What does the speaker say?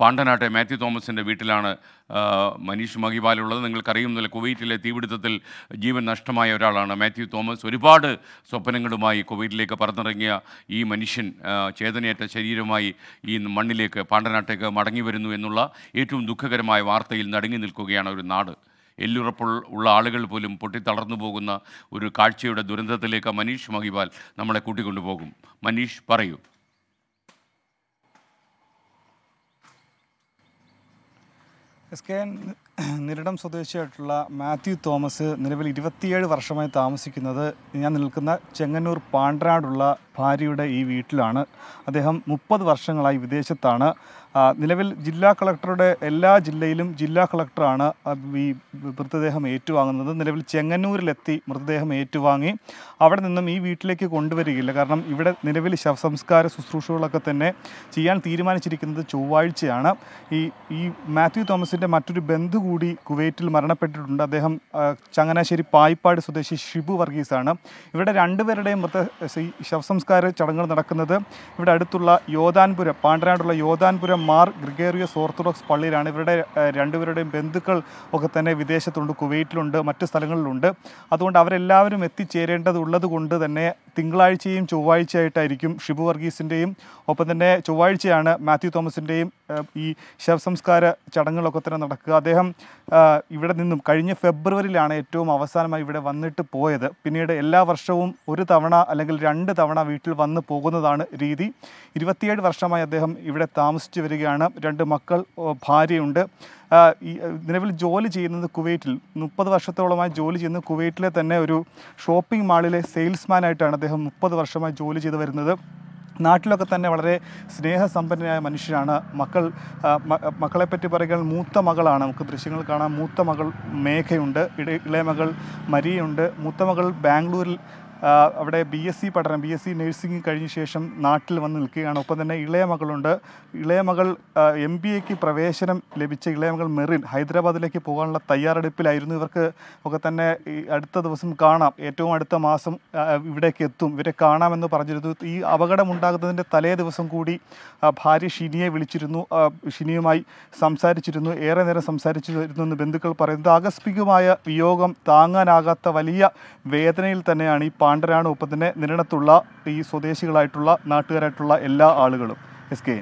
പാണ്ഡനാട്ടെ മാത്യു തോമസിൻ്റെ വീട്ടിലാണ് മനീഷ് മഹിബാലുള്ളത് നിങ്ങൾക്കറിയുന്നില്ല കുവൈറ്റിലെ തീപിടുത്തത്തിൽ ജീവൻ നഷ്ടമായ ഒരാളാണ് മാത്യു തോമസ് ഒരുപാട് സ്വപ്നങ്ങളുമായി കുവൈറ്റിലേക്ക് പറന്നിറങ്ങിയ ഈ മനുഷ്യൻ ചേതനയേറ്റ ശരീരമായി ഈ മണ്ണിലേക്ക് പാണ്ടനാട്ടേക്ക് മടങ്ങി വരുന്നു എന്നുള്ള ഏറ്റവും ദുഃഖകരമായ വാർത്തയിൽ നടുങ്ങി നിൽക്കുകയാണ് ഒരു നാട് എല്ലുറപ്പുൾ ഉള്ള ആളുകൾ പോലും പൊട്ടിത്തളർന്നു പോകുന്ന ഒരു കാഴ്ചയുടെ ദുരന്തത്തിലേക്ക് മനീഷ് മഹിബാൽ നമ്മളെ കൂട്ടിക്കൊണ്ടുപോകും മനീഷ് പറയൂ Es que നിരടം സ്വദേശിയായിട്ടുള്ള മാത്യു തോമസ് നിലവിൽ ഇരുപത്തിയേഴ് വർഷമായി താമസിക്കുന്നത് ഞാൻ നിൽക്കുന്ന ചെങ്ങന്നൂർ പാണ്ട്രാടുള്ള ഭാര്യയുടെ ഈ വീട്ടിലാണ് അദ്ദേഹം മുപ്പത് വർഷങ്ങളായി വിദേശത്താണ് നിലവിൽ ജില്ലാ കളക്ടറുടെ എല്ലാ ജില്ലയിലും ജില്ലാ കളക്ടറാണ് ഈ മൃതദേഹം ഏറ്റുവാങ്ങുന്നത് നിലവിൽ ചെങ്ങന്നൂരിലെത്തി മൃതദേഹം ഏറ്റുവാങ്ങി അവിടെ നിന്നും ഈ വീട്ടിലേക്ക് കൊണ്ടുവരികയില്ല കാരണം ഇവിടെ നിലവിൽ ശവസംസ്കാര ശുശ്രൂഷകളൊക്കെ തന്നെ ചെയ്യാൻ തീരുമാനിച്ചിരിക്കുന്നത് ചൊവ്വാഴ്ചയാണ് ഈ ഈ മാത്യു തോമസിൻ്റെ മറ്റൊരു ബന്ധു കൂടി കുവൈറ്റിൽ മരണപ്പെട്ടിട്ടുണ്ട് അദ്ദേഹം ചങ്ങനാശ്ശേരി പായിപ്പാട് സ്വദേശി ഷിബു വർഗീസാണ് ഇവരുടെ രണ്ടുപേരുടെയും മൃത ശവസംസ്കാര ചടങ്ങുകൾ നടക്കുന്നത് ഇവിടെ അടുത്തുള്ള യോധാൻപുരം പാണ്ടനാടുള്ള യോധാൻപുരം മാർ ഗ്രിഗേറിയസ് ഓർത്തഡോക്സ് പള്ളിയിലാണ് ഇവരുടെ രണ്ടുപേരുടെയും ബന്ധുക്കൾ ഒക്കെ തന്നെ വിദേശത്തുണ്ട് കുവൈറ്റിലുണ്ട് മറ്റ് സ്ഥലങ്ങളിലുണ്ട് അതുകൊണ്ട് അവരെല്ലാവരും എത്തിച്ചേരേണ്ടതുള്ളത് കൊണ്ട് തന്നെ തിങ്കളാഴ്ചയും ചൊവ്വാഴ്ചയായിട്ടായിരിക്കും ഷിബു വർഗീസിൻ്റെയും ഒപ്പം തന്നെ ചൊവ്വാഴ്ചയാണ് മാത്യു തോമസിൻ്റെയും ഈ ശവസംസ്കാര ചടങ്ങുകളൊക്കെ തന്നെ നടക്കുക അദ്ദേഹം ഇവിടെ നിന്നും കഴിഞ്ഞ ഫെബ്രുവരിയിലാണ് ഏറ്റവും അവസാനമായി ഇവിടെ വന്നിട്ട് പോയത് പിന്നീട് എല്ലാ വർഷവും ഒരു തവണ അല്ലെങ്കിൽ രണ്ട് തവണ വീട്ടിൽ വന്ന് പോകുന്നതാണ് രീതി ഇരുപത്തിയേഴ് വർഷമായി അദ്ദേഹം ഇവിടെ താമസിച്ചു വരികയാണ് രണ്ട് മക്കൾ ഭാര്യയുണ്ട് നിലവിൽ ജോലി ചെയ്യുന്നത് കുവൈറ്റിൽ മുപ്പത് വർഷത്തോളമായി ജോലി ചെയ്യുന്ന കുവൈറ്റിലെ തന്നെ ഒരു ഷോപ്പിംഗ് മാളിലെ സെയിൽസ്മാനായിട്ടാണ് അദ്ദേഹം മുപ്പത് വർഷമായി ജോലി ചെയ്ത് വരുന്നത് നാട്ടിലൊക്കെ തന്നെ വളരെ സ്നേഹസമ്പന്നനായ മനുഷ്യരാണ് മക്കൾ മക്കളെപ്പറ്റി പറയുകയാൽ മൂത്ത മകളാണ് നമുക്ക് ദൃശ്യങ്ങൾ കാണാം മൂത്ത മകൾ മേഘയുണ്ട് ഇളയ മകൾ മരിയുണ്ട് മൂത്ത മകൾ ബാംഗ്ലൂരിൽ അവിടെ ബി എസ് സി പഠനം ബി എസ് സി നഴ്സിംഗ് കഴിഞ്ഞ ശേഷം നാട്ടിൽ വന്ന് നിൽക്കുകയാണ് ഒപ്പം തന്നെ ഇളയ മകളുണ്ട് ഇളയ മകൾ എം ബി എക്ക് പ്രവേശനം ലഭിച്ച ഇളയ മകൾ മെറിൻ ഹൈദരാബാദിലേക്ക് പോകാനുള്ള തയ്യാറെടുപ്പിലായിരുന്നു ഇവർക്ക് ഒക്കെ തന്നെ അടുത്ത ദിവസം കാണാം ഏറ്റവും അടുത്ത മാസം ഇവിടേക്ക് എത്തും ഇവരെ കാണാമെന്ന് പറഞ്ഞിരുന്നു ഈ അപകടം ഉണ്ടാകുന്നതിൻ്റെ തലേ ദിവസം കൂടി ഭാര്യ ഷിനിയെ വിളിച്ചിരുന്നു ഷിനിയുമായി സംസാരിച്ചിരുന്നു ഏറെ നേരം സംസാരിച്ചിരുന്നു എന്ന് ബന്ധുക്കൾ പറയുന്നത് ആകസ്മികമായ വിയോഗം താങ്ങാനാകാത്ത വലിയ വേദനയിൽ തന്നെയാണ് ഈ പാ പാണ്ഡരാണ് ഒപ്പത്തിൻ്റെ നിരണത്തുള്ള ഈ സ്വദേശികളായിട്ടുള്ള നാട്ടുകാരായിട്ടുള്ള എല്ലാ ആളുകളും എസ് കെ